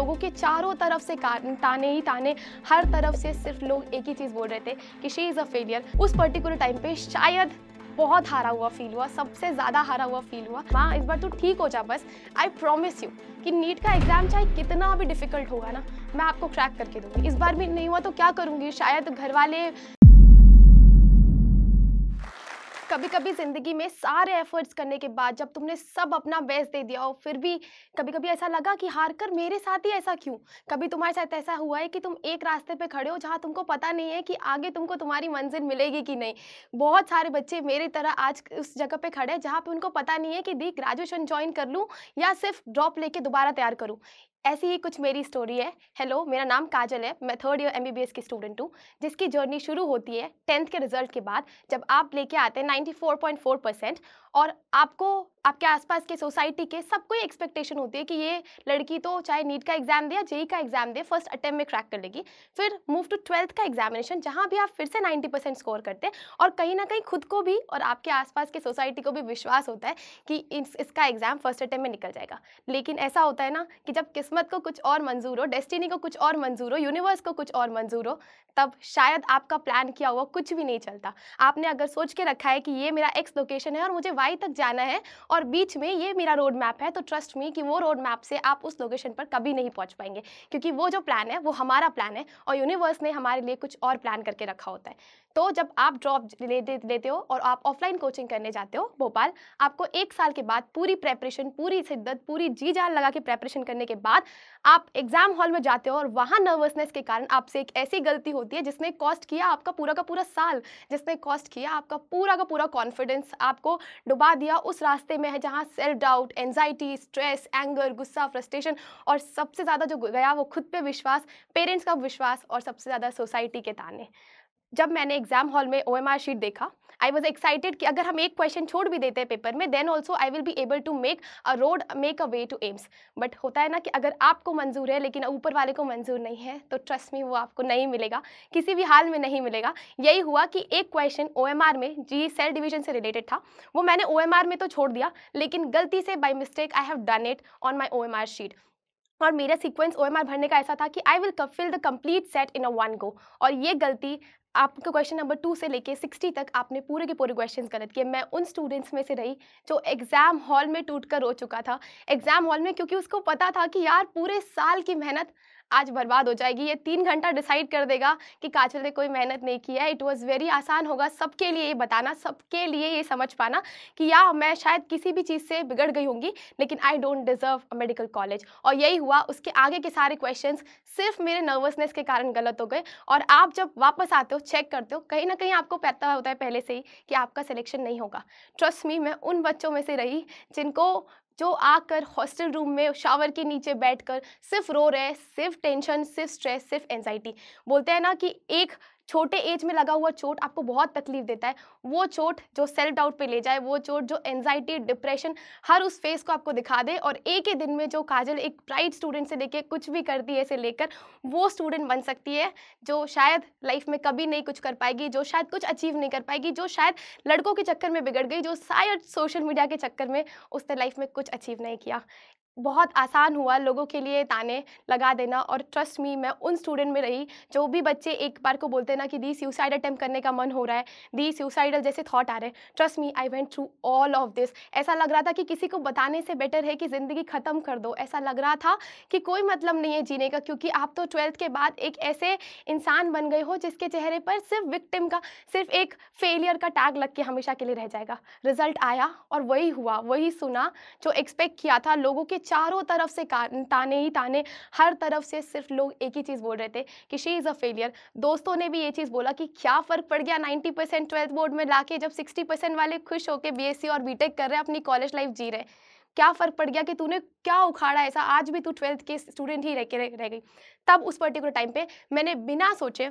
लोगों के चारों तरफ से ताने ही ताने हर तरफ से सिर्फ लोग एक ही चीज़ बोल रहे थे कि शी इज़ अ फेलियर उस पर्टिकुलर टाइम पे शायद बहुत हारा हुआ फील हुआ सबसे ज़्यादा हारा हुआ फील हुआ माँ इस बार तू तो ठीक हो जा बस आई प्रोमिस यू कि नीट का एग्ज़ाम चाहे कितना भी डिफिकल्ट होगा ना मैं आपको क्रैक करके दूंगी इस बार भी नहीं हुआ तो क्या करूँगी शायद घर वाले कभी कभी ज़िंदगी में सारे एफर्ट्स करने के बाद जब तुमने सब अपना बेस्ट दे दिया हो फिर भी कभी कभी ऐसा लगा कि हार कर मेरे साथ ही ऐसा क्यों कभी तुम्हारे साथ ऐसा हुआ है कि तुम एक रास्ते पे खड़े हो जहाँ तुमको पता नहीं है कि आगे तुमको तुम्हारी मंजिल मिलेगी कि नहीं बहुत सारे बच्चे मेरी तरह आज उस जगह पर खड़े हैं जहाँ पर उनको पता नहीं है कि दी ग्रेजुएशन ज्वाइन कर लूँ या सिर्फ ड्रॉप लेके दोबारा तैयार करूँ ऐसी ही कुछ मेरी स्टोरी है हेलो मेरा नाम काजल है मैं थर्ड ईयर एमबीबीएस की स्टूडेंट हूँ जिसकी जर्नी शुरू होती है टेंथ के रिजल्ट के बाद जब आप लेके आते हैं 94.4 परसेंट और आपको आपके आसपास के सोसाइटी के सबको ये एक्सपेक्टेशन होती है कि ये लड़की तो चाहे नीट का एग्जाम दे या जेई का एग्जाम दे फर्स्ट अटैम्प्ट में क्रैक कर लेगी फिर मूव टू ट्वेल्थ का एग्जामिनेशन जहाँ भी आप फिर से 90 परसेंट स्कोर करते हैं और कहीं ना कहीं खुद को भी और आपके आसपास के सोसाइटी को भी विश्वास होता है कि इस, इसका एग्जाम फर्स्ट अटैम्प्ट में निकल जाएगा लेकिन ऐसा होता है ना कि जब किस्मत को कुछ और मंजूर हो डेस्टिनी को कुछ और मंजूर हो यूनिवर्स को कुछ और मंजूर हो तब शायद आपका प्लान किया हुआ कुछ भी नहीं चलता आपने अगर सोच के रखा है कि ये मेरा एक्स लोकेशन है और मुझे हवाई तक जाना है और बीच में ये मेरा रोड मैप है तो ट्रस्ट मी कि वो रोड मैप से आप उस लोकेशन पर कभी नहीं पहुंच पाएंगे क्योंकि वो जो प्लान है वो हमारा प्लान है और यूनिवर्स ने हमारे लिए कुछ और प्लान करके रखा होता है तो जब आप ड्रॉप ले लेते हो और आप ऑफलाइन कोचिंग करने जाते हो भोपाल आपको एक साल के बाद पूरी प्रेपरेशन पूरी शिद्दत पूरी जी जान लगा के प्रेपरेशन करने के बाद आप एग्जाम हॉल में जाते हो और वहाँ नर्वसनेस के कारण आपसे एक ऐसी गलती होती है जिसने कॉस्ट किया आपका पूरा का पूरा साल जिसने कॉस्ट किया आपका पूरा का पूरा कॉन्फिडेंस आपको डुबा दिया उस रास्ते में है जहाँ self doubt anxiety stress anger गुस्सा फ्रस्ट्रेशन और सबसे ज़्यादा जो गया वो खुद पर विश्वास पेरेंट्स का विश्वास और सबसे ज़्यादा सोसाइटी के ताने जब मैंने एग्जाम हॉल में ओ शीट देखा आई वॉज एक्साइटेड कि अगर हम एक क्वेश्चन छोड़ भी देते हैं पेपर में then also I will be able to make a road make a way to AIIMS but होता है ना कि अगर आपको मंजूर है लेकिन ऊपर वाले को मंजूर नहीं है तो ट्रस्ट में वो आपको नहीं मिलेगा किसी भी हाल में नहीं मिलेगा यही हुआ कि एक क्वेश्चन ओ में जी सेल डिविजन से रिलेटेड था वो मैंने ओ में तो छोड़ दिया लेकिन गलती से by mistake I have done it on my O sheet और मेरा सीक्वेंस ओ भरने का ऐसा था कि I will fill the complete set in a one go और ये गलती आपके क्वेश्चन नंबर टू से लेके सिक्सटी तक आपने पूरे के पूरे क्वेश्चन गलत किए मैं उन स्टूडेंट्स में से रही जो एग्ज़ाम हॉल में टूटकर रो चुका था एग्ज़ाम हॉल में क्योंकि उसको पता था कि यार पूरे साल की मेहनत आज बर्बाद हो जाएगी ये तीन घंटा डिसाइड कर देगा कि काजल ने कोई मेहनत नहीं की है इट वॉज़ वेरी आसान होगा सबके लिए ये बताना सबके लिए ये समझ पाना कि या मैं शायद किसी भी चीज़ से बिगड़ गई होंगी लेकिन I don't deserve a medical college और यही हुआ उसके आगे के सारे क्वेश्चन सिर्फ मेरे नर्वसनेस के कारण गलत हो गए और आप जब वापस आते हो चेक करते हो कहीं ना कहीं आपको पता होता है पहले से ही कि आपका सिलेक्शन नहीं होगा ट्रस्ट मी मैं उन बच्चों में से रही जिनको जो आकर हॉस्टल रूम में शावर के नीचे बैठकर सिर्फ रो रहे सिर्फ टेंशन सिर्फ स्ट्रेस सिर्फ एनजाइटी बोलते हैं ना कि एक छोटे एज में लगा हुआ चोट आपको बहुत तकलीफ देता है वो चोट जो सेल्फ डाउट पे ले जाए वो चोट जो एनजाइटी डिप्रेशन हर उस फेस को आपको दिखा दे और एक ही दिन में जो काजल एक ब्राइट स्टूडेंट से लेके कुछ भी करती है से लेकर वो स्टूडेंट बन सकती है जो शायद लाइफ में कभी नहीं कुछ कर पाएगी जो शायद कुछ अचीव नहीं कर पाएगी जो शायद लड़कों के चक्कर में बिगड़ गई जो शायद सोशल मीडिया के चक्कर में उसने लाइफ में कुछ अचीव नहीं किया बहुत आसान हुआ लोगों के लिए ताने लगा देना और ट्रस्ट मी मैं उन स्टूडेंट में रही जो भी बच्चे एक बार को बोलते ना कि दी सुसाइड अटैम्प्ट करने का मन हो रहा है दी सुसाइडल जैसे थॉट आ रहे हैं trust me I went through all of this ऐसा लग रहा था कि किसी को बताने से बेटर है कि ज़िंदगी ख़त्म कर दो ऐसा लग रहा था कि कोई मतलब नहीं है जीने का क्योंकि आप तो ट्वेल्थ के बाद एक ऐसे इंसान बन गए हो जिसके चेहरे पर सिर्फ विक्टिम का सिर्फ एक फेलियर का टैग लग के हमेशा के लिए रह जाएगा रिजल्ट आया और वही हुआ वही सुना जो एक्सपेक्ट किया था लोगों के चारों तरफ से ताने ही ताने हर तरफ से सिर्फ लोग एक ही चीज़ बोल रहे थे कि शी इज़ अ फेलियर दोस्तों ने भी ये चीज़ बोला कि क्या फ़र्क पड़ गया नाइन्टी परसेंट ट्वेल्थ बोर्ड में ला जब सिक्सटी परसेंट वाले खुश होकर बी और बी कर रहे हैं अपनी कॉलेज लाइफ जी रहे क्या फ़र्क पड़ गया कि तूने क्या उखाड़ा ऐसा आज भी तू ट्वेल्थ के स्टूडेंट ही रह के रह गई तब उस पर्टिकुलर टाइम पे मैंने बिना सोचे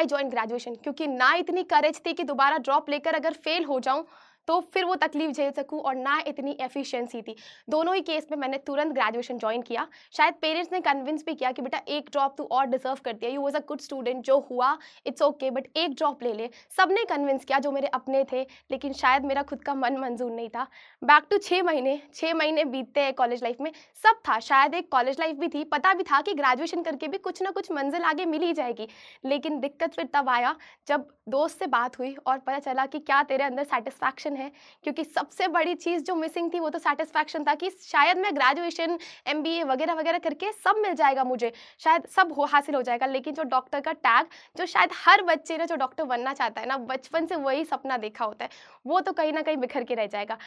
आई ज्वाइन ग्रेजुएशन क्योंकि ना इतनी करेज थी कि दोबारा ड्रॉप लेकर अगर फेल हो जाऊँ तो फिर वो तकलीफ झेल सकूँ और ना इतनी एफिशिएंसी थी दोनों ही केस में मैंने तुरंत ग्रेजुएशन ज्वाइन किया शायद पेरेंट्स ने कन्विंस भी किया कि बेटा एक ड्रॉप तू और डिजर्व करती है you was a good student जो हुआ इट्स ओके बट एक ड्रॉप ले ले सब ने कन्विंस किया जो मेरे अपने थे लेकिन शायद मेरा खुद का मन मंजूर नहीं था बैक टू छः महीने छः महीने बीतते हैं कॉलेज लाइफ में सब था शायद एक कॉलेज लाइफ भी थी पता भी था कि ग्रेजुएशन करके भी कुछ ना कुछ मंजिल आगे मिल ही जाएगी लेकिन दिक्कत फिर तब आया जब दोस्त से बात हुई और पता चला कि क्या तेरे अंदर सेटिस्फैक्शन है क्योंकि सबसे बड़ी चीज़ जो मिसिंग थी वो तो सेटिस्फैक्शन था कि शायद मैं ग्रेजुएशन एम वगैरह वगैरह करके सब मिल जाएगा मुझे शायद सब हो हासिल हो जाएगा लेकिन जो डॉक्टर का टैग जो शायद हर बच्चे ने जो डॉक्टर बनना चाहता है ना बचपन से वही सपना देखा होता है वो तो कहीं ना कहीं बिखर के रह जाएगा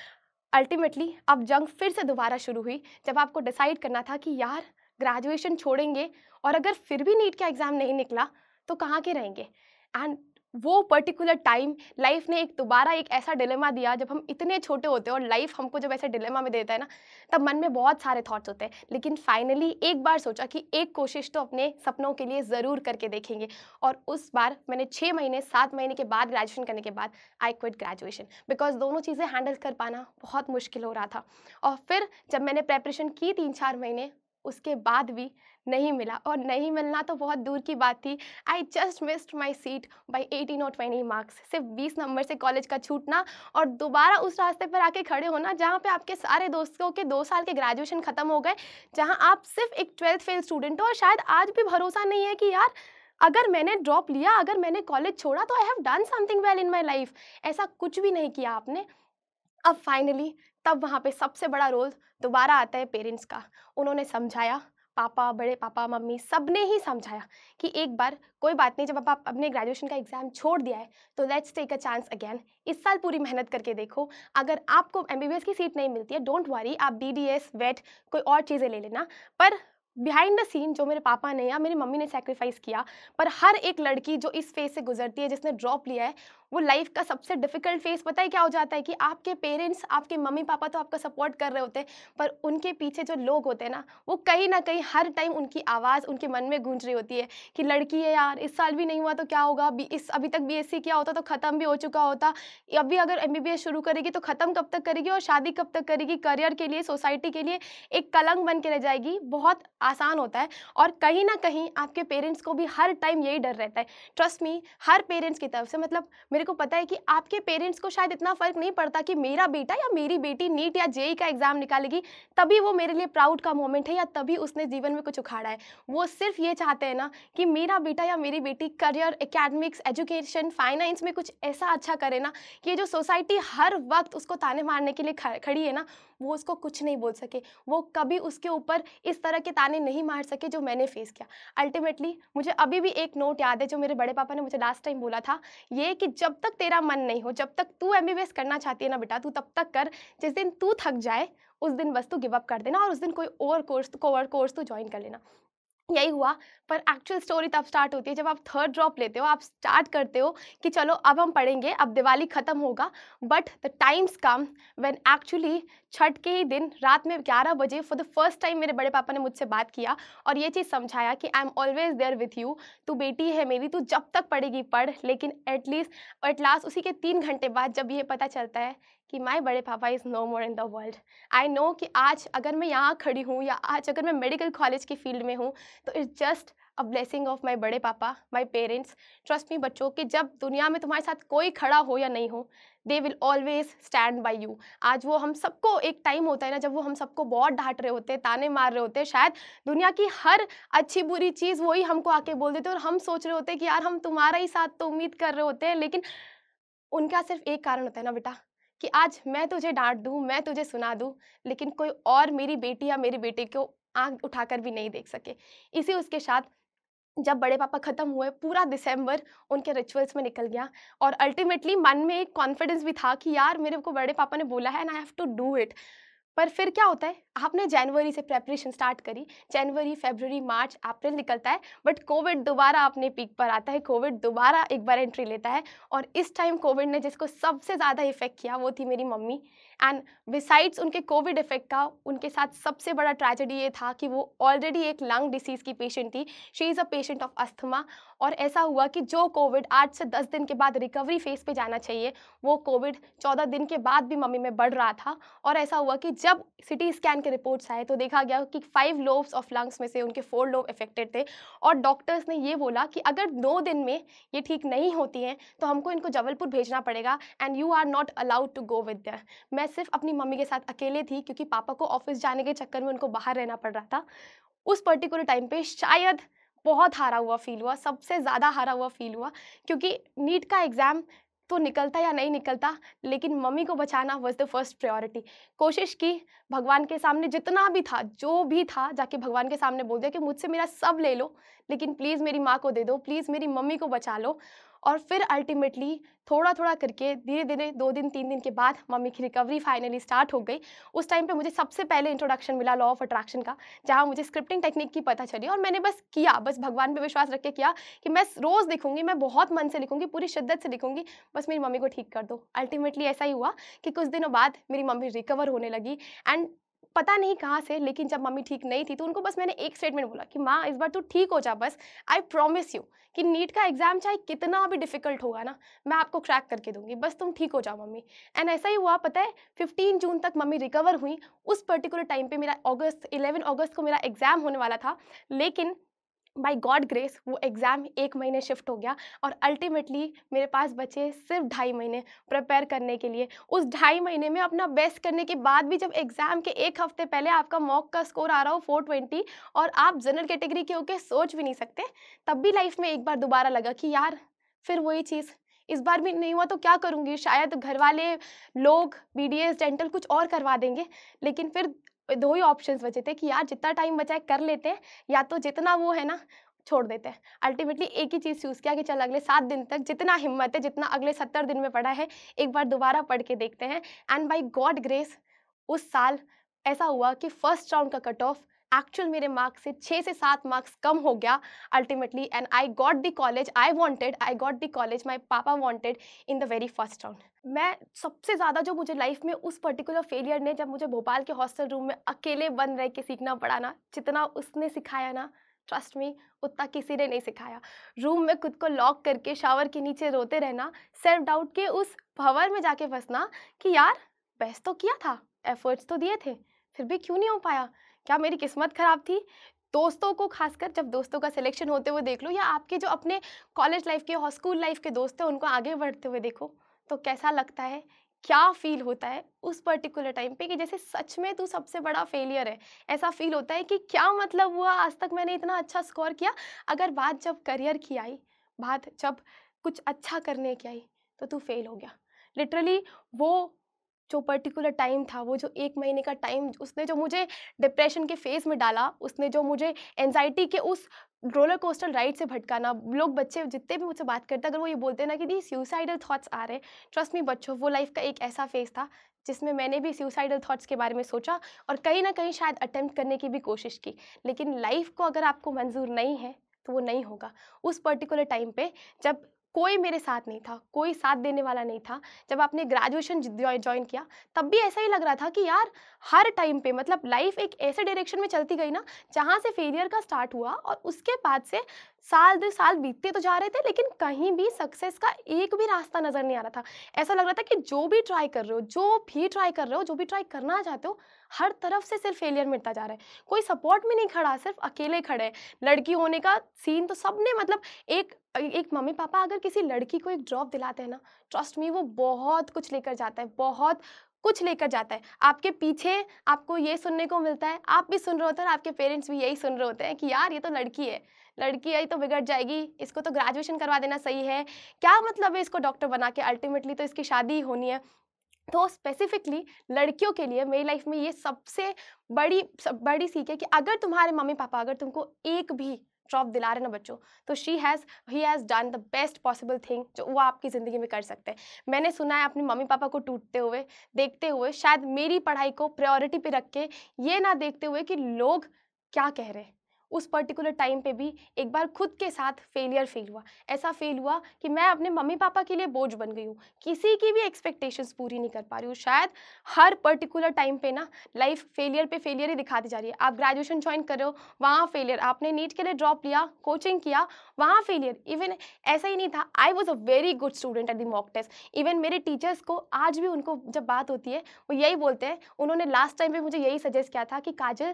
अल्टीमेटली अब जंग फिर से दोबारा शुरू हुई जब आपको डिसाइड करना था कि यार ग्रेजुएशन छोड़ेंगे और अगर फिर भी नीट का एग्ज़ाम नहीं निकला तो कहाँ के रहेंगे एंड वो पर्टिकुलर टाइम लाइफ ने एक दोबारा एक ऐसा डिलेमा दिया जब हम इतने छोटे होते हैं और लाइफ हमको जब ऐसे डिलेमा में देता है ना तब मन में बहुत सारे थॉट्स होते हैं लेकिन फाइनली एक बार सोचा कि एक कोशिश तो अपने सपनों के लिए ज़रूर करके देखेंगे और उस बार मैंने छः महीने सात महीने के बाद ग्रेजुएशन करने के बाद आई क्विट ग्रेजुएशन बिकॉज दोनों चीज़ें हैंडल कर पाना बहुत मुश्किल हो रहा था और फिर जब मैंने प्रेपरेशन की तीन चार महीने उसके बाद भी नहीं मिला और नहीं मिलना तो बहुत दूर की बात थी I just missed my seat by eighteen और ट्वेंटी मार्क्स सिर्फ बीस नंबर से कॉलेज का छूटना और दोबारा उस रास्ते पर आके खड़े होना जहाँ पे आपके सारे दोस्तों के दो साल के ग्रेजुएशन ख़त्म हो गए जहाँ आप सिर्फ एक ट्वेल्थ फेल स्टूडेंट हो और शायद आज भी भरोसा नहीं है कि यार अगर मैंने ड्रॉप लिया अगर मैंने कॉलेज छोड़ा तो I have done something well in my life ऐसा कुछ भी नहीं किया आपने अब फाइनली तब वहाँ पे सबसे बड़ा रोल दोबारा आता है पेरेंट्स का उन्होंने समझाया पापा बड़े पापा मम्मी सब ने ही समझाया कि एक बार कोई बात नहीं जब आप, अपने ग्रेजुएशन का एग्ज़ाम छोड़ दिया है तो let's take a chance again इस साल पूरी मेहनत करके देखो अगर आपको एम की सीट नहीं मिलती है डोंट वरी आप बी डी एस वेट कोई और चीज़ें ले लेना पर बिहाइंड द सीन जो मेरे पापा ने या मेरी मम्मी ने सेक्रीफाइस किया पर हर एक लड़की जो इस फेज से गुजरती है जिसने ड्रॉप लिया है वो लाइफ का सबसे डिफिकल्ट फेस पता है क्या हो जाता है कि आपके पेरेंट्स आपके मम्मी पापा तो आपका सपोर्ट कर रहे होते हैं पर उनके पीछे जो लोग होते हैं ना वो कहीं ना कहीं हर टाइम उनकी आवाज़ उनके मन में गूंज रही होती है कि लड़की है यार इस साल भी नहीं हुआ तो क्या होगा इस अभी तक बी किया होता तो ख़त्म भी हो चुका होता अभी अगर एम शुरू करेगी तो ख़त्म कब तक करेगी और शादी कब तक करेगी करियर के लिए सोसाइटी के लिए एक कलंक बन के रह जाएगी बहुत आसान होता है और कहीं ना कहीं आपके पेरेंट्स को भी हर टाइम यही डर रहता है ट्रस्ट मी हर पेरेंट्स की तरफ से मतलब मेरे मेरे को पता है कि आपके पेरेंट्स को शायद इतना फ़र्क नहीं पड़ता कि मेरा बेटा या मेरी बेटी नीट या जेई का एग्ज़ाम निकालेगी तभी वो मेरे लिए प्राउड का मोमेंट है या तभी उसने जीवन में कुछ उखाड़ा है वो सिर्फ ये चाहते हैं ना कि मेरा बेटा या मेरी बेटी करियर एकेडमिक्स एजुकेशन फाइनेंस में कुछ ऐसा अच्छा करे ना कि जो सोसाइटी हर वक्त उसको ताने मारने के लिए खड़ी है ना वो उसको कुछ नहीं बोल सके वो कभी उसके ऊपर इस तरह के ताने नहीं मार सके जो मैंने फेस किया अल्टीमेटली मुझे अभी भी एक नोट याद है जो मेरे बड़े पापा ने मुझे लास्ट टाइम बोला था ये कि जब तक तेरा मन नहीं हो जब तक तू एम करना चाहती है ना बेटा तू तब तक कर जिस दिन तू थक जाए उस दिन बस तू गिव अप कर देना और उस दिन कोई और कोर्स को और कोर्स तो ज्वाइन कर लेना यही हुआ पर एक्चुअल स्टोरी तब स्टार्ट होती है जब आप थर्ड ड्रॉप लेते हो आप स्टार्ट करते हो कि चलो अब हम पढ़ेंगे अब दिवाली ख़त्म होगा but the times come when actually Chhath के ही दिन रात में 11 बजे फॉर द फर्स्ट टाइम मेरे बड़े पापा ने मुझसे बात किया और ये चीज़ समझाया कि I am always there with you तू बेटी है मेरी तू जब तक पढ़ेगी पढ़ लेकिन एटलीस्ट एट लास्ट उसी के तीन घंटे बाद जब ये पता चलता है कि माय बड़े पापा is no more in the world I know कि आज अगर मैं यहाँ खड़ी हूँ या आज अगर मैं मेडिकल कॉलेज की फील्ड में हूँ तो it's just a blessing of my बड़े पापा माई पेरेंट्स ट्रस्ट मी बच्चों कि जब दुनिया में तुम्हारे साथ कोई खड़ा हो या नहीं हो they will always stand by you आज वो हम सबको एक टाइम होता है ना जब वो हम सबको बहुत डांट रहे होते हैं ताने मार रहे होते हैं शायद दुनिया की हर अच्छी बुरी चीज़ वही हमको आके बोल देते हैं और हम सोच रहे होते हैं कि यार हम तुम्हारा ही साथ तो उम्मीद कर रहे होते हैं लेकिन उनका सिर्फ एक कारण होता है ना बेटा कि आज मैं तुझे डांट दूँ मैं तुझे सुना दूँ लेकिन कोई और मेरी बेटी या मेरे बेटे को आँख उठाकर भी नहीं देख सके इसी उसके साथ जब बड़े पापा ख़त्म हुए पूरा दिसंबर उनके रिचुअल्स में निकल गया और अल्टीमेटली मन में एक कॉन्फिडेंस भी था कि यार मेरे को बड़े पापा ने बोला है and I have to do it पर फिर क्या होता है आपने जनवरी से प्रेपरेशन स्टार्ट करी जनवरी फेबररी मार्च अप्रैल निकलता है बट कोविड दोबारा अपने पीक पर आता है कोविड दोबारा एक बार एंट्री लेता है और इस टाइम कोविड ने जिसको सबसे ज़्यादा इफेक्ट किया वो थी मेरी मम्मी एंड बिसाइड्स उनके कोविड इफेक्ट का उनके साथ सबसे बड़ा ट्रैजेडी ये था कि वो ऑलरेडी एक लंग डिसीज़ की पेशेंट थी she is a patient of asthma और ऐसा हुआ कि जो कोविड आठ से दस दिन के बाद रिकवरी फेज पे जाना चाहिए वो कोविड चौदह दिन के बाद भी मम्मी में बढ़ रहा था और ऐसा हुआ कि जब सिटी स्कैन के रिपोर्ट्स आए तो देखा गया कि फाइव लोब्स ऑफ लंग्स में से उनके फोर लोब इफेक्टेड थे और डॉक्टर्स ने ये बोला कि अगर दो दिन में ये ठीक नहीं होती हैं तो हमको इनको जबलपुर भेजना पड़ेगा and you are not allowed to go with मैं सिर्फ अपनी मम्मी के साथ अकेले थी क्योंकि पापा को ऑफिस जाने के चक्कर में उनको बाहर रहना पड़ रहा था उस पर्टिकुलर टाइम पर शायद बहुत हारा हुआ फील हुआ सबसे ज़्यादा हारा हुआ फील हुआ क्योंकि नीट का एग्ज़ाम तो निकलता या नहीं निकलता लेकिन मम्मी को बचाना वॉज द फर्स्ट प्रायोरिटी कोशिश की भगवान के सामने जितना भी था जो भी था जाके भगवान के सामने बोल दिया कि मुझसे मेरा सब ले लो लेकिन प्लीज़ मेरी माँ को दे दो प्लीज़ मेरी मम्मी को बचा लो और फिर अल्टीमेटली थोड़ा थोड़ा करके धीरे धीरे दो दिन तीन दिन के बाद मम्मी की रिकवरी फाइनली स्टार्ट हो गई उस टाइम पे मुझे सबसे पहले इंट्रोडक्शन मिला लॉ ऑफ अट्रैक्शन का जहाँ मुझे स्क्रिप्टिंग टेक्निक की पता चली और मैंने बस किया बस भगवान पर विश्वास रख के किया कि मैं रोज़ लिखूंगी मैं बहुत मन से लिखूंगी पूरी शिद्दत से लिखूंगी बस मेरी मम्मी को ठीक कर दो अल्टीमेटली ऐसा ही हुआ कि कुछ दिनों बाद मेरी मम्मी रिकवर होने लगी एंड पता नहीं कहाँ से लेकिन जब मम्मी ठीक नहीं थी तो उनको बस मैंने एक स्टेटमेंट बोला कि माँ इस बार तू ठीक हो जा बस आई प्रॉमिस यू कि नीट का एग्ज़ाम चाहे कितना भी डिफिकल्ट होगा ना मैं आपको क्रैक करके दूंगी बस तुम ठीक हो जाओ मम्मी एंड ऐसा ही हुआ पता है फिफ्टीन जून तक मम्मी रिकवर हुई उस पर्टिकुलर टाइम पर मेरा अगस्त इलेवन अगस्त को मेरा एग्ज़ाम होने वाला था लेकिन बाई गॉड ग्रेस वो एग्ज़ाम एक महीने शिफ्ट हो गया और अल्टीमेटली मेरे पास बचे सिर्फ ढाई महीने प्रपेयर करने के लिए उस ढाई महीने में अपना बेस्ट करने के बाद भी जब एग्ज़ाम के एक हफ्ते पहले आपका मॉक का स्कोर आ रहा हो फोर ट्वेंटी और आप जनरल कैटेगरी के होके सोच भी नहीं सकते तब भी लाइफ में एक बार दोबारा लगा कि यार फिर वही चीज़ इस बार भी नहीं हुआ तो क्या करूँगी शायद घर वाले लोग बी डी एस डेंटल कुछ और करवा देंगे लेकिन फिर दो ही ऑप्शन बचे थे कि यार जितना टाइम बचा है कर लेते हैं या तो जितना वो है ना छोड़ देते हैं अल्टीमेटली एक ही चीज़ चूज़ किया कि चल अगले सात दिन तक जितना हिम्मत है जितना अगले सत्तर दिन में पढ़ा है एक बार दोबारा पढ़ के देखते हैं एंड बाई गॉड ग्रेस उस साल ऐसा हुआ कि फर्स्ट राउंड का कट ऑफ एक्चुअल मेरे मार्क्स से छः से सात मार्क्स कम हो गया ultimately and I got the college I wanted I got the college my papa wanted in the very first round मैं सबसे ज़्यादा जो मुझे लाइफ में उस पर्टिकुलर फेलियर ने जब मुझे भोपाल के हॉस्टल रूम में अकेले बंद रह के सीखना पड़ा ना जितना उसने सिखाया ना ट्रस्ट मी उतना किसी ने नहीं सिखाया रूम में खुद को लॉक करके शावर के नीचे रोते रहना सेल्फ डाउट के उस भवर में जाके फंसना कि यार बेस्ट तो किया था एफर्ट्स तो दिए थे फिर भी क्यों नहीं हो पाया क्या मेरी किस्मत ख़राब थी दोस्तों को खासकर जब दोस्तों का सिलेक्शन होते हुए देख लो या आपके जो अपने कॉलेज लाइफ के और स्कूल लाइफ के दोस्त हैं उनको आगे बढ़ते हुए देखो तो कैसा लगता है क्या फील होता है उस पर्टिकुलर टाइम पे कि जैसे सच में तू सबसे बड़ा फेलियर है ऐसा फील होता है कि क्या मतलब हुआ आज तक मैंने इतना अच्छा स्कोर किया अगर बात जब करियर की आई बात जब कुछ अच्छा करने की आई तो तू फेल हो गया लिटरली वो जो पर्टिकुलर टाइम था वो जो एक महीने का टाइम उसने जो मुझे डिप्रेशन के फेज में डाला उसने जो मुझे एनजाइटी के उस रोलर कोस्टल राइड से भटकाना लोग बच्चे जितने भी मुझसे बात करते अगर वो ये बोलते ना कि दी सुसाइडल थाट्स आ रहे ट्रस्ट मी बच्चों वो लाइफ का एक ऐसा फेज था जिसमें मैंने भी सुसाइडल थाट्स के बारे में सोचा और कहीं ना कहीं शायद अटेम्प्ट करने की भी कोशिश की लेकिन लाइफ को अगर आपको मंजूर नहीं है तो वो नहीं होगा उस पर्टिकुलर टाइम पे जब कोई मेरे साथ नहीं था कोई साथ देने वाला नहीं था जब आपने ग्रेजुएशन ज्वाइन किया तब भी ऐसा ही लग रहा था कि यार हर टाइम पे मतलब लाइफ एक ऐसे डायरेक्शन में चलती गई ना जहाँ से फेलियर का स्टार्ट हुआ और उसके बाद से साल दो साल बीतते तो जा रहे थे लेकिन कहीं भी सक्सेस का एक भी रास्ता नज़र नहीं आ रहा था ऐसा लग रहा था कि जो भी ट्राई कर रहे हो जो भी ट्राई कर रहे हो जो भी ट्राई करना चाहते हो हर तरफ से सिर्फ फेलियर मिलता जा रहा है कोई सपोर्ट में नहीं खड़ा सिर्फ अकेले खड़े लड़की होने का सीन तो सब ने मतलब एक एक मम्मी पापा अगर किसी लड़की को एक ड्रॉप दिलाते हैं ना ट्रस्ट मी वो बहुत कुछ लेकर जाता है बहुत कुछ लेकर जाता है आपके पीछे आपको ये सुनने को मिलता है आप भी सुन रहे होते हैं और आपके पेरेंट्स भी यही सुन रहे होते हैं कि यार ये तो लड़की है लड़की आई तो बिगड़ जाएगी इसको तो ग्रेजुएशन करवा देना सही है क्या मतलब है इसको डॉक्टर बना के अल्टीमेटली तो इसकी शादी होनी है तो स्पेसिफिकली लड़कियों के लिए मेरी लाइफ में ये सबसे बड़ी सब बड़ी सीख है कि अगर तुम्हारे मम्मी पापा अगर तुमको एक भी ड्रॉप दिला रहे ना बच्चों तो she has he has done the best possible thing जो वो आपकी ज़िंदगी में कर सकते हैं मैंने सुना है अपने मम्मी पापा को टूटते हुए देखते हुए शायद मेरी पढ़ाई को प्रायोरिटी पे रख के ये ना देखते हुए कि लोग क्या कह रहे हैं उस पर्टिकुलर टाइम पे भी एक बार खुद के साथ फेलियर फील हुआ ऐसा फील हुआ कि मैं अपने मम्मी पापा के लिए बोझ बन गई हूँ किसी की भी एक्सपेक्टेशंस पूरी नहीं कर पा रही हूँ शायद हर पर्टिकुलर टाइम पे ना लाइफ फेलियर पे फेलियर ही दिखाती जा रही है आप ग्रेजुएशन ज्वाइन कर रहे हो वहाँ फेलियर आपने नीट के लिए ड्रॉप लिया कोचिंग किया वहाँ फेलियर इवन ऐसा ही नहीं था I was a very good student at the mock test even मेरे टीचर्स को आज भी उनको जब बात होती है वो यही बोलते हैं उन्होंने लास्ट टाइम पे मुझे यही सजेस्ट किया था कि काजल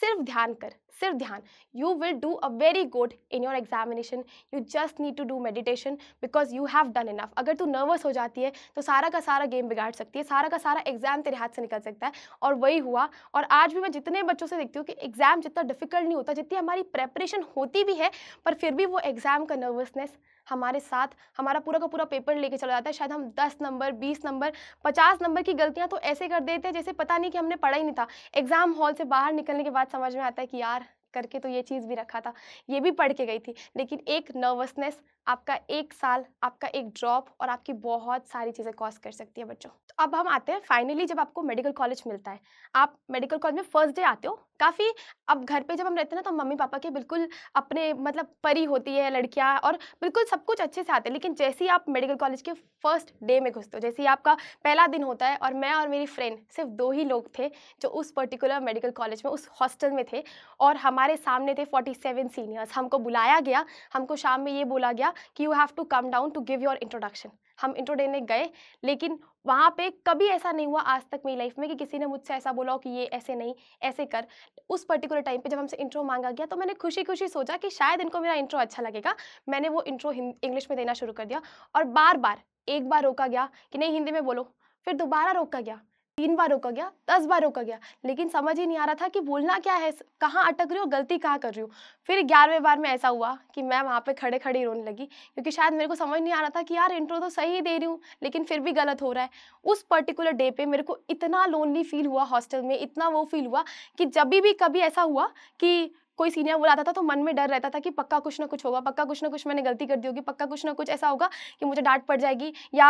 सिर्फ ध्यान कर सिर्फ ध्यान you will do a very good in your examination you just need to do meditation because you have done enough अगर तू नर्वस हो जाती है तो सारा का सारा गेम बिगाड़ सकती है सारा का सारा एग्जाम तेरे हाथ से निकल सकता है और वही हुआ और आज भी मैं जितने बच्चों से देखती हूँ कि एग्जाम जितना डिफिकल्ट नहीं होता जितनी हमारी प्रेपरेशन होती भी है पर फिर भी वो एग्जाम का नर्वसनेस हमारे साथ हमारा पूरा का पूरा पेपर लेके चला जाता है शायद हम दस नंबर बीस नंबर पचास नंबर की गलतियाँ तो ऐसे कर देते हैं जैसे पता नहीं कि हमने पढ़ा ही नहीं था एग्ज़ाम हॉल से बाहर निकलने के बाद समझ में आता है कि यार करके तो ये चीज़ भी रखा था ये भी पढ़ के गई थी लेकिन एक नर्वसनेस आपका एक साल आपका एक ड्रॉप और आपकी बहुत सारी चीज़ें कॉस्ट कर सकती है बच्चों तो अब हम आते हैं फाइनली जब आपको मेडिकल कॉलेज मिलता है आप मेडिकल कॉलेज में फर्स्ट डे आते हो काफ़ी अब घर पे जब हम रहते हैं ना तो मम्मी पापा के बिल्कुल अपने मतलब परी होती है लड़कियाँ और बिल्कुल सब कुछ अच्छे से आते हैं लेकिन जैसे ही आप मेडिकल कॉलेज के फर्स्ट डे में घुसते हो जैसे ही आपका पहला दिन होता है और मैं और मेरी फ्रेंड सिर्फ दो ही लोग थे जो उस पर्टिकुलर मेडिकल कॉलेज में उस हॉस्टल में थे और हमारे सामने थे फोर्टी सीनियर्स हमको बुलाया गया हमको शाम में ये बोला गया कि you have to come down to give your introduction हम इंट्रो देने गए लेकिन वहाँ पे कभी ऐसा नहीं हुआ आज तक मेरी लाइफ में कि किसी ने मुझसे ऐसा बोला हो कि ये ऐसे नहीं ऐसे कर उस पर्टिकुलर टाइम पे जब हमसे इंट्रो मांगा गया तो मैंने खुशी खुशी सोचा कि शायद इनको मेरा इंट्रो अच्छा लगेगा मैंने वो इंट्रो इंग्लिश में देना शुरू कर दिया और बार बार एक बार रोका गया कि नहीं हिंदी में बोलो फिर दोबारा रोका गया तीन बार रोका गया दस बार रोका गया लेकिन समझ ही नहीं आ रहा था कि बोलना क्या है कहाँ अटक रही हो गलती कहाँ कर रही हूँ फिर ग्यारहवें बार में ऐसा हुआ कि मैं वहाँ पे खड़े खड़े रोने लगी क्योंकि शायद मेरे को समझ नहीं आ रहा था कि यार इंट्रो तो सही दे रही हूँ लेकिन फिर भी गलत हो रहा है उस पर्टिकुलर डे पर मेरे को इतना लोनली फील हुआ हॉस्टल में इतना वो फील हुआ कि जब भी कभी ऐसा हुआ कि कोई सीनियर बोला आता था तो मन में डर रहता था कि पक्का कुछ ना कुछ होगा पक्का कुछ ना कुछ मैंने गलती कर दी होगी पक्का कुछ ना कुछ ऐसा होगा कि मुझे डांट पड़ जाएगी या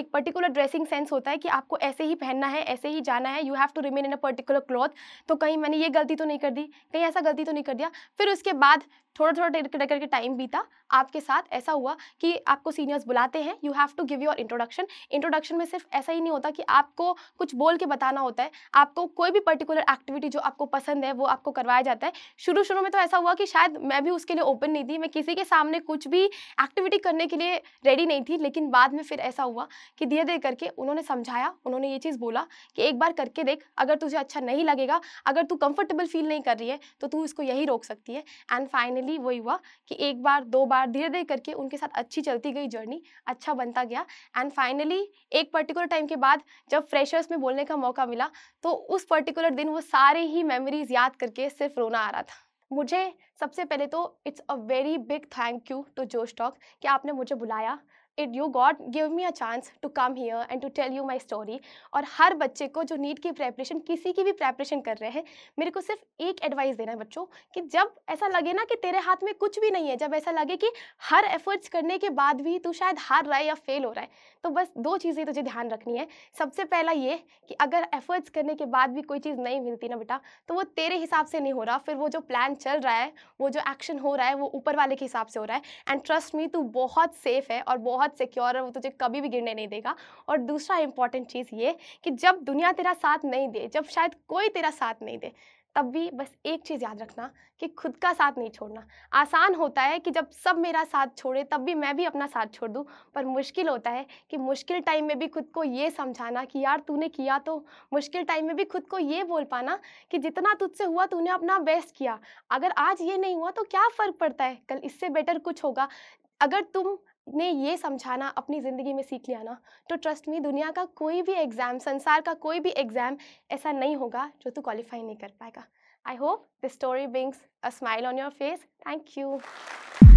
एक पर्टिकुलर ड्रेसिंग सेंस होता है कि आपको ऐसे ही पहनना है ऐसे ही जाना है you have to remain in a particular cloth तो कहीं मैंने ये गलती तो नहीं कर दी कहीं ऐसा गलती तो नहीं कर दिया फिर उसके बाद थोड़ा थोड़ा देर करके टाइम बीता आपके साथ ऐसा हुआ कि आपको सीनियर्स बुलाते हैं you have to give your introduction introduction में सिर्फ ऐसा ही नहीं होता कि आपको कुछ बोल के बताना होता है आपको कोई भी पर्टिकुलर एक्टिविटी जो आपको पसंद है वो आपको करवाया जाता है शुरू शुरू में तो ऐसा हुआ कि शायद मैं भी उसके लिए ओपन नहीं थी मैं किसी के सामने कुछ भी एक्टिविटी करने के लिए रेडी नहीं थी लेकिन बाद में फिर ऐसा हुआ कि धीरे धीरे करके उन्होंने समझाया उन्होंने ये चीज़ बोला कि एक बार करके देख अगर तुझे अच्छा नहीं लगेगा अगर तू कम्फर्टेबल फील नहीं कर रही है तो तू इसको यही रोक सकती है एंड फाइनली फाइनली वही हुआ कि एक बार दो बार धीरे धीरे करके उनके साथ अच्छी चलती गई जर्नी अच्छा बनता गया एंड फाइनली एक पर्टिकुलर टाइम के बाद जब फ्रेशर्स में बोलने का मौका मिला तो उस पर्टिकुलर दिन वो सारे ही मेमोरीज याद करके सिर्फ रोना आ रहा था मुझे सबसे पहले तो it's a very big thank you to Josh talk कि आपने मुझे बुलाया it you God give me a chance to come here and to tell you my story और हर बच्चे को जो नीट की प्रेपरेशन किसी की भी प्रेपरेशन कर रहे हैं मेरे को सिर्फ एक एडवाइस देना है बच्चों कि जब ऐसा लगे ना कि तेरे हाथ में कुछ भी नहीं है जब ऐसा लगे कि हर एफर्ट्स करने के बाद भी तू शायद हार रहा है या फेल हो रहा है तो बस दो चीज़ें तुझे ध्यान रखनी है सबसे पहला ये कि अगर एफर्ट्स करने के बाद भी कोई चीज़ नहीं मिलती ना बेटा तो वो तेरे हिसाब से नहीं हो रहा फिर वो जो प्लान चल रहा है वो जो एक्शन हो रहा है वो ऊपर वाले के हिसाब से हो रहा है एंड ट्रस्ट मी तू बहुत सेफ है और बहुत बहुत सिक्योर है वो तुझे कभी भी गिरने नहीं देगा और दूसरा इंपॉर्टेंट चीज़ ये कि जब दुनिया तेरा साथ नहीं दे जब शायद कोई तेरा साथ नहीं दे तब भी बस एक चीज़ याद रखना कि खुद का साथ नहीं छोड़ना आसान होता है कि जब सब मेरा साथ छोड़े तब भी मैं भी अपना साथ छोड़ दूँ पर मुश्किल होता है कि मुश्किल टाइम में भी खुद को ये समझाना कि यार तूने किया तो मुश्किल टाइम में भी खुद को ये बोल पाना कि जितना तुझसे हुआ तूने अपना बेस्ट किया अगर आज ये नहीं हुआ तो क्या फ़र्क पड़ता है कल इससे बेटर कुछ होगा अगर तुम ने ये समझाना अपनी ज़िंदगी में सीख लिया ना तो ट्रस्ट में दुनिया का कोई भी एग्ज़ाम संसार का कोई भी एग्ज़ाम ऐसा नहीं होगा जो तू क्वालिफाई नहीं कर पाएगा I hope this story brings a smile on your face thank you